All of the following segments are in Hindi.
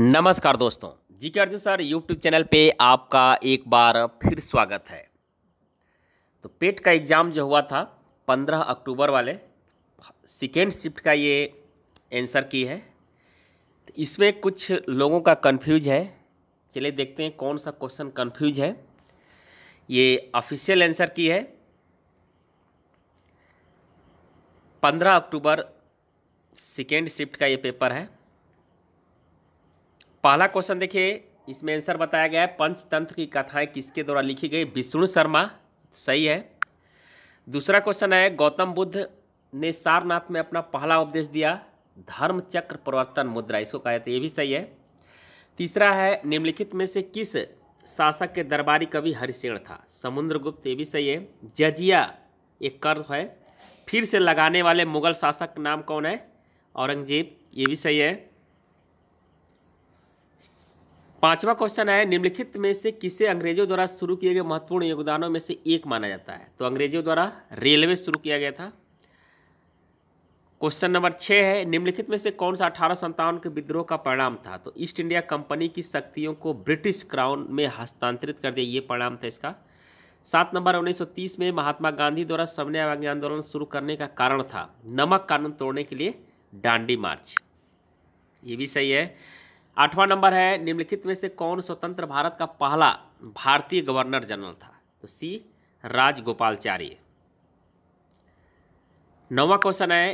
नमस्कार दोस्तों जी के अर्जुन सर यूट्यूब चैनल पे आपका एक बार फिर स्वागत है तो पेट का एग्ज़ाम जो हुआ था 15 अक्टूबर वाले सेकेंड शिफ्ट का ये आंसर की है तो इसमें कुछ लोगों का कंफ्यूज है चलिए देखते हैं कौन सा क्वेश्चन कंफ्यूज है ये ऑफिशियल आंसर की है 15 अक्टूबर सेकेंड शिफ्ट का ये पेपर है पहला क्वेश्चन देखिए इसमें आंसर बताया गया है पंचतंत्र की कथाएं किसके द्वारा लिखी गई विष्णु शर्मा सही है दूसरा क्वेश्चन है गौतम बुद्ध ने सारनाथ में अपना पहला उपदेश दिया धर्म चक्र प्रवर्तन मुद्रा इसको कहा जाता है ये भी सही है तीसरा है निम्नलिखित में से किस शासक के दरबारी कवि हरिसेण था समुद्रगुप्त ये भी सही है जजिया एक कर है फिर से लगाने वाले मुगल शासक नाम कौन है औरंगजेब ये भी सही है पांचवा क्वेश्चन है निम्नलिखित में से किसे अंग्रेजों द्वारा शुरू किए गए महत्वपूर्ण योगदानों में से एक माना जाता है तो अंग्रेजों द्वारा रेलवे शुरू किया गया था क्वेश्चन नंबर छः है निम्नलिखित में से कौन सा अठारह संतावन के विद्रोह का परिणाम था तो ईस्ट इंडिया कंपनी की शक्तियों को ब्रिटिश क्राउन में हस्तांतरित कर दिया ये परिणाम था इसका सात नंबर 1930 में महात्मा गांधी द्वारा सविनय अवज्ञा आंदोलन शुरू करने का कारण था नमक कानून तोड़ने के लिए डांडी मार्च ये भी सही है आठवां नंबर है निम्नलिखित में से कौन स्वतंत्र भारत का पहला भारतीय गवर्नर जनरल था तो सी राजगोपालचारी नौवा क्वेश्चन है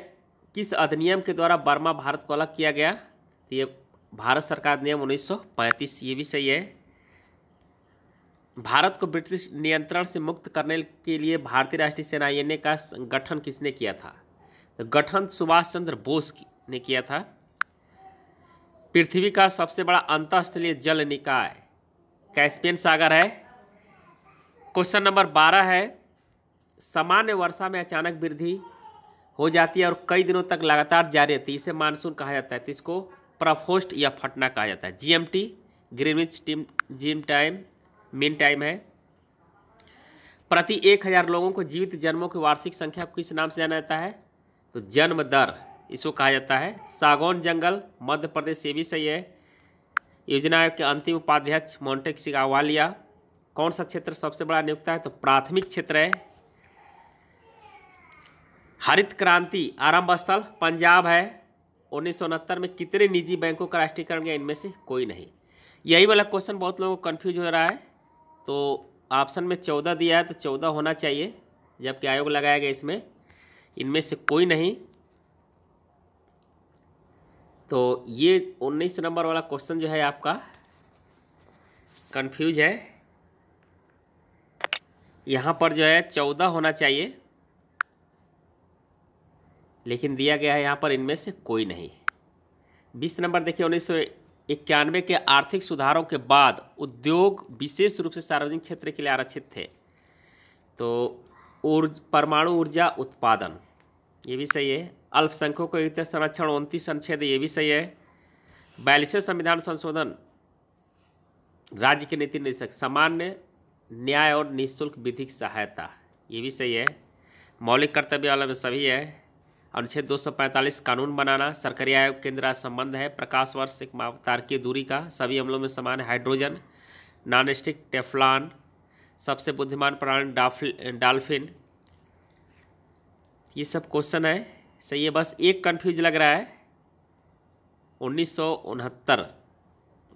किस अधिनियम के द्वारा बर्मा भारत को अलग किया गया तो ये भारत सरकार नियम 1935 ये भी सही है भारत को ब्रिटिश नियंत्रण से मुक्त करने के लिए भारतीय राष्ट्रीय सेना आई का गठन किसने किया था तो गठन सुभाष चंद्र बोस ने किया था पृथ्वी का सबसे बड़ा अंतस्थलीय जल निकाय कैस्पियन सागर है क्वेश्चन नंबर बारह है सामान्य वर्षा में अचानक वृद्धि हो जाती है और कई दिनों तक लगातार जारी रहती है इसे मानसून कहा जाता है तो इसको प्रफोस्ट या फटना कहा जाता है GMT Greenwich team gym time mean time है प्रति एक हज़ार लोगों को जीवित जन्मों की वार्षिक संख्या किस नाम से जाना जाता है तो जन्म दर इसको कहा जाता है सागौन जंगल मध्य प्रदेश से भी सही है योजना आयोग के अंतिम उपाध्यक्ष मोन्टेक सिंह आवालिया कौन सा क्षेत्र सबसे बड़ा नियुक्त है तो प्राथमिक क्षेत्र है हरित क्रांति आरंभ स्थल पंजाब है उन्नीस में कितने निजी बैंकों का राष्ट्रीयकरण गया इनमें से कोई नहीं यही वाला क्वेश्चन बहुत लोगों को कन्फ्यूज हो रहा है तो ऑप्शन में चौदह दिया है तो चौदह होना चाहिए जबकि आयोग लगाया गया इसमें इनमें से कोई नहीं तो ये उन्नीस नंबर वाला क्वेश्चन जो है आपका कंफ्यूज है यहाँ पर जो है चौदह होना चाहिए लेकिन दिया गया है यहाँ पर इनमें से कोई नहीं बीस नंबर देखिए उन्नीस सौ इक्यानवे के आर्थिक सुधारों के बाद उद्योग विशेष रूप से सार्वजनिक क्षेत्र के लिए आरक्षित थे तो ऊर्ज परमाणु ऊर्जा उत्पादन ये भी सही है अल्पसंख्यकों के हित संरक्षण उनतीस अनुच्छेद ये भी सही है बयालीसवें संविधान संशोधन राज्य के नीति निदेशक सामान्य न्याय और निःशुल्क विधिक सहायता ये भी सही है मौलिक कर्तव्य वाला में सभी है अनुच्छेद 245 कानून बनाना सरकारी आयोग केंद्र संबंध है प्रकाश वर्ष एक तारकीय दूरी का सभी अमलों में समान हाइड्रोजन नॉन स्टिक टेफलान सबसे बुद्धिमान प्राणी डाल्फिन ये सब क्वेश्चन है सही है बस एक कन्फ्यूज लग रहा है उन्नीस सौ उनहत्तर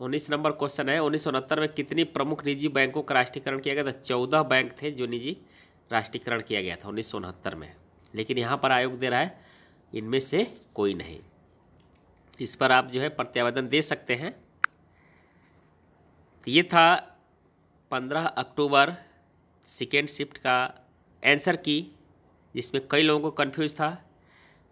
उन्नीस नंबर क्वेश्चन है उन्नीस में कितनी प्रमुख निजी बैंकों का राष्ट्रीयकरण किया गया था चौदह बैंक थे जो निजी राष्ट्रीयकरण किया गया था उन्नीस में लेकिन यहाँ पर आयोग दे रहा है इनमें से कोई नहीं इस पर आप जो है प्रत्यावेदन दे सकते हैं ये था 15 अक्टूबर सेकेंड शिफ्ट का आंसर की जिसमें कई लोगों को कन्फ्यूज था